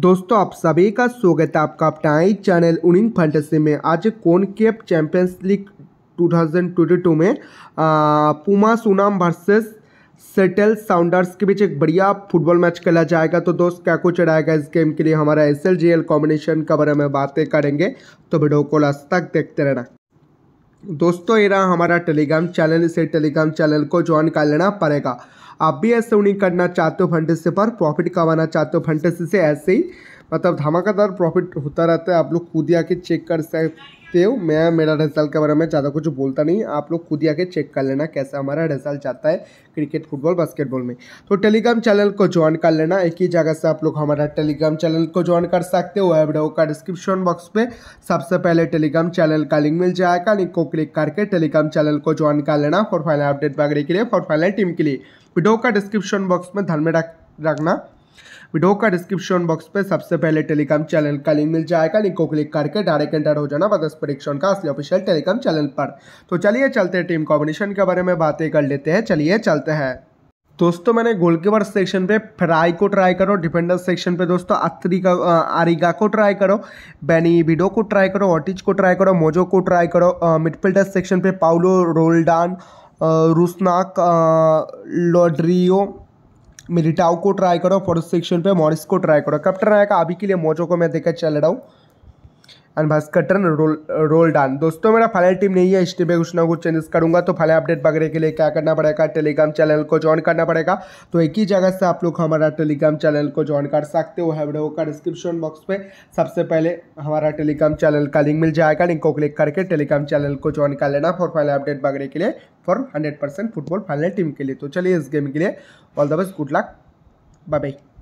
दोस्तों आप सभी का स्वागत है आपका ही चैनल उनिंग फैंटेसी में आज कौन केप चैंपियंस लीग 2022 में पुमा सुनाम वर्सेस सेटल साउंडर्स के बीच एक बढ़िया फुटबॉल मैच खेला जाएगा तो दोस्त क्या कुछ रहेगा इस गेम के लिए हमारा एस एल कॉम्बिनेशन के बारे में बातें करेंगे तो वीडियो को लास्ट तक देखते रहना दोस्तों ये रहा हमारा टेलीग्राम चैनल इसे टेलीग्राम चैनल को ज्वाइन कर लेना पड़ेगा आप भी ऐसे उन्हीं करना चाहते हो फंटेसी पर प्रॉफिट कमाना चाहते हो फंटेसी से ऐसे ही मतलब धमाकेदार प्रॉफिट होता रहता है आप लोग खुद ही आके चेक कर सकते तो मैं मेरा रिजल्ट के बारे में ज़्यादा कुछ बोलता नहीं आप लोग खुद ही आके चेक कर लेना कैसा हमारा रिजल्ट जाता है क्रिकेट फुटबॉल बास्केटबॉल में तो टेलीग्राम चैनल को ज्वाइन कर लेना एक ही जगह से आप लोग हमारा टेलीग्राम चैनल को ज्वाइन कर सकते हो वीडियो का डिस्क्रिप्शन बॉक्स पे सबसे पहले टेलीग्राम चैनल का लिंक मिल जाएगा लिंक को क्लिक करके टेलीग्राम चैनल को ज्वाइन कर लेना फॉर फाइनल अपडेट वगैरह के लिए फॉर फाइनल टीम के लिए वीडियो का डिस्क्रिप्शन बॉक्स में ध्यान में रख रखना वीडियो का डिस्क्रिप्शन बॉक्स पे सबसे पहले टेलीग्राम चैनल का लिंक मिल जाएगा लिंक को क्लिक करके डायरेक्ट एंटर हो जाना बदस परीक्षण का असली ऑफिशियल टेलीग्राम चैनल पर तो चलिए चलते टीम कॉम्बिनेशन के बारे में बातें कर लेते हैं चलिए चलते हैं दोस्तों मैंने गोलकीपर सेक्शन पे फ्राई को ट्राई करो डिफेंडर सेक्शन पे दोस्तों अत्री का आरिगा को ट्राई करो बैनी बिडो को ट्राई करो ऑटिज को ट्राई करो मोजो को ट्राई करो मिडफील्डर सेक्शन पे पाउलो रोल्डान रूसनाक लॉड्रियो मेरी टाउ को ट्राई करो फोर्थ सेक्शन पे मॉरिस को ट्राई करो कब ट्राई आएगा अभी के लिए मोजो को मैं देखकर चल रहा हूँ एंड भास्कटन रोल रोल डान दोस्तों मेरा फाइनल टीम नहीं है टीम में कुछ ना कुछ चेंजेस करूंगा तो फाइनल अपडेट पकड़ने के लिए क्या करना पड़ेगा टेलीग्राम चैनल को ज्वाइन करना पड़ेगा तो एक ही जगह से आप लोग हमारा टेलीग्राम चैनल को ज्वाइन कर सकते हो है वीडियो का डिस्क्रिप्शन बॉक्स पर सबसे पहले हमारा टेलीग्राम चैनल का लिंक मिल जाएगा लिंक को क्लिक करके टेलीग्राम चैनल को ज्वाइन कर लेना फॉर फाइनल अपडेट पकड़ने के लिए four hundred football final team के लिए तो चलिए इस गेम के लिए all the best good luck by